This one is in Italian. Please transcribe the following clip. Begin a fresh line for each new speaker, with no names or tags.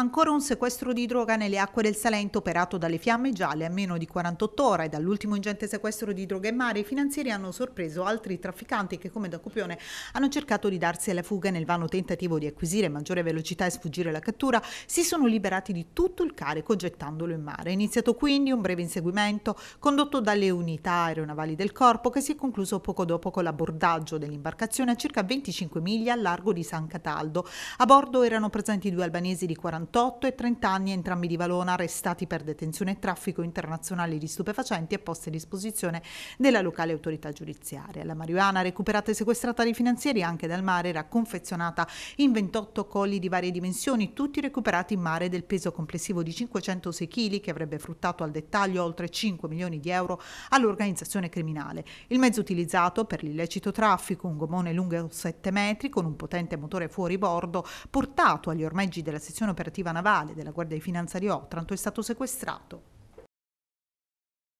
Ancora un sequestro di droga nelle acque del Salento operato dalle fiamme gialle a meno di 48 ore. e Dall'ultimo ingente sequestro di droga in mare i finanzieri hanno sorpreso altri trafficanti che come da copione hanno cercato di darsi alla fuga nel vano tentativo di acquisire maggiore velocità e sfuggire alla cattura, si sono liberati di tutto il carico gettandolo in mare. È iniziato quindi un breve inseguimento condotto dalle unità aeronavali del corpo che si è concluso poco dopo con l'abordaggio dell'imbarcazione a circa 25 miglia al largo di San Cataldo. A bordo erano presenti due albanesi di 48 48 e 30 anni entrambi di Valona arrestati per detenzione e traffico internazionale di stupefacenti e posti a disposizione della locale autorità giudiziaria. La marijuana recuperata e sequestrata dai finanzieri anche dal mare era confezionata in 28 colli di varie dimensioni, tutti recuperati in mare del peso complessivo di 506 kg che avrebbe fruttato al dettaglio oltre 5 milioni di euro all'organizzazione criminale. Il mezzo utilizzato per l'illecito traffico, un gomone lungo 7 metri con un potente motore fuori bordo, portato agli ormeggi della sezione operativa operativa navale della Guardia di Finanza di Otranto è stato sequestrato